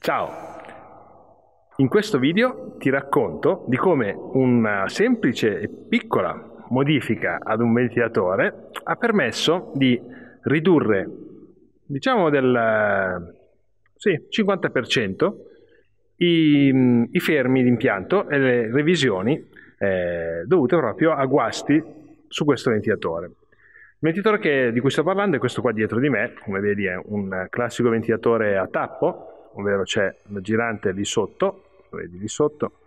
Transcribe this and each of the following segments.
Ciao! In questo video ti racconto di come una eh, semplice e piccola modifica ad un ventilatore ha permesso di ridurre, diciamo del eh, sì, 50%, i, mm, i fermi d'impianto e le revisioni eh, dovute proprio a guasti su questo ventilatore. Il ventilatore che, di cui sto parlando è questo qua dietro di me, come vedi è un classico ventilatore a tappo ovvero c'è la girante lì sotto, vedi lì sotto,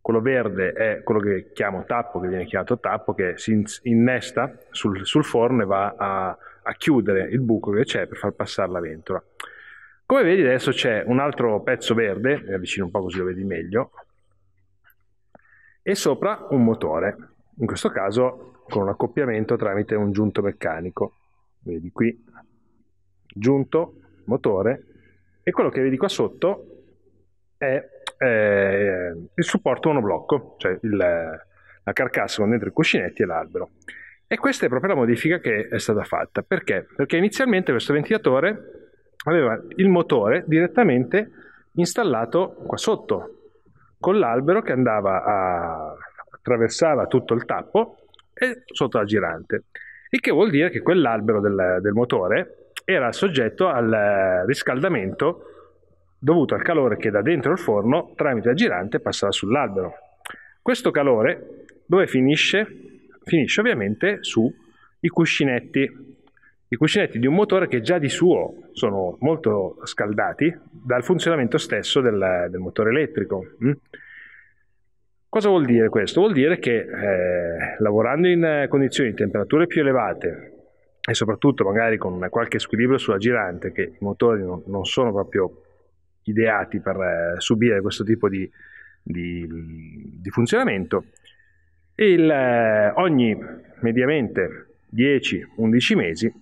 quello verde è quello che chiamo tappo, che viene chiamato tappo, che si innesta sul, sul forno e va a, a, chiudere il buco che c'è per far passare la ventola. Come vedi adesso c'è un altro pezzo verde, mi avvicino un po' così lo vedi meglio, e sopra un motore, in questo caso con un accoppiamento tramite un giunto meccanico. Vedi qui, giunto, motore, e quello che vedi qua sotto è eh, il supporto monoblocco, cioè il, la carcassa con dentro i cuscinetti e l'albero. E questa è proprio la modifica che è stata fatta. Perché? Perché inizialmente questo ventilatore aveva il motore direttamente installato qua sotto, con l'albero che andava a attraversava tutto il tappo e sotto la girante. Il che vuol dire che quell'albero del, del motore era soggetto al eh, riscaldamento dovuto al calore che da dentro il forno, tramite la girante, passava sull'albero. Questo calore dove finisce? Finisce ovviamente sui cuscinetti, i cuscinetti di un motore che già di suo sono molto scaldati dal funzionamento stesso del, del motore elettrico. Mm? Cosa vuol dire questo? Vuol dire che eh, lavorando in condizioni di temperature più elevate, e soprattutto magari con qualche squilibrio sulla girante, che i motori non, non sono proprio ideati per eh, subire questo tipo di, di, di funzionamento, il, eh, ogni mediamente 10-11 mesi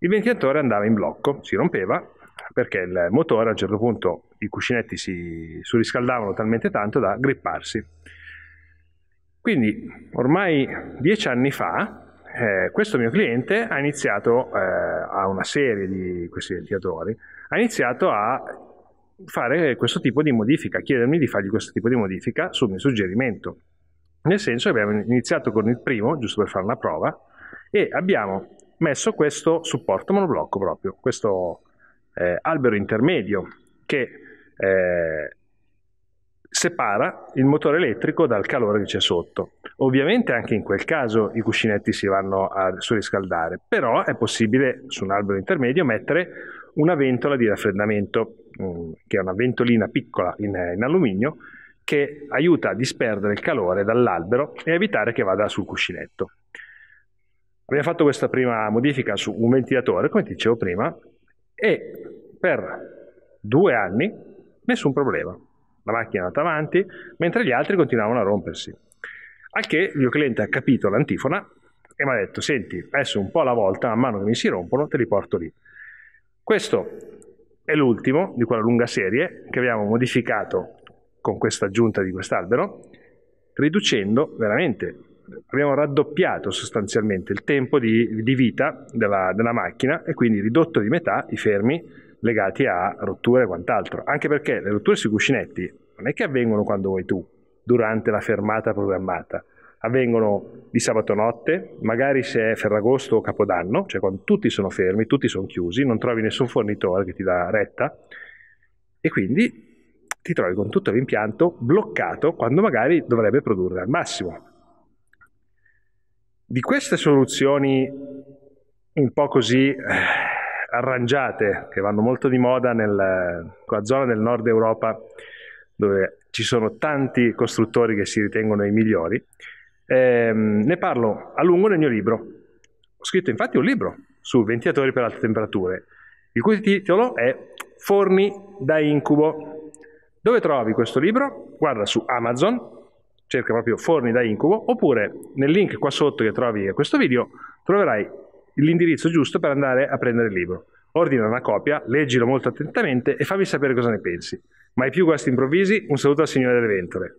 il ventilatore andava in blocco, si rompeva perché il motore a un certo punto i cuscinetti si surriscaldavano talmente tanto da gripparsi. Quindi ormai 10 anni fa eh, questo mio cliente ha iniziato, eh, a una serie di questi identificatori, ha iniziato a fare questo tipo di modifica, a chiedermi di fargli questo tipo di modifica sul mio suggerimento. Nel senso che abbiamo iniziato con il primo, giusto per fare una prova, e abbiamo messo questo supporto monoblocco proprio, questo eh, albero intermedio che eh, separa il motore elettrico dal calore che c'è sotto. Ovviamente anche in quel caso i cuscinetti si vanno a surriscaldare, però è possibile su un albero intermedio mettere una ventola di raffreddamento, mm, che è una ventolina piccola in, in alluminio, che aiuta a disperdere il calore dall'albero e evitare che vada sul cuscinetto. Abbiamo fatto questa prima modifica su un ventilatore, come ti dicevo prima, e per due anni nessun problema la macchina è andata avanti, mentre gli altri continuavano a rompersi. Al che il mio cliente ha capito l'antifona e mi ha detto, senti, adesso un po' alla volta, man mano che mi si rompono, te li porto lì. Questo è l'ultimo di quella lunga serie che abbiamo modificato con questa aggiunta di quest'albero, riducendo veramente abbiamo raddoppiato sostanzialmente il tempo di, di vita della, della, macchina e quindi ridotto di metà i fermi legati a rotture e quant'altro. Anche perché le rotture sui cuscinetti non è che avvengono quando vuoi tu, durante la fermata programmata. Avvengono di sabato notte, magari se è Ferragosto o Capodanno, cioè quando tutti sono fermi, tutti sono chiusi, non trovi nessun fornitore che ti dà retta e quindi ti trovi con tutto l'impianto bloccato quando magari dovrebbe produrre al massimo. Di queste soluzioni un po' così eh, arrangiate che vanno molto di moda nella zona del nord Europa dove ci sono tanti costruttori che si ritengono i migliori. Eh, ne parlo a lungo nel mio libro. Ho scritto infatti un libro su ventilatori per alte temperature, il cui titolo è Forni da incubo. Dove trovi questo libro? Guarda su Amazon, cerca proprio Forni da incubo, oppure nel link qua sotto che trovi a questo video troverai l'indirizzo giusto per andare a prendere il libro. Ordina una copia, leggilo molto attentamente e fammi sapere cosa ne pensi. Mai più guasti improvvisi, un saluto al Signore delle Ventole.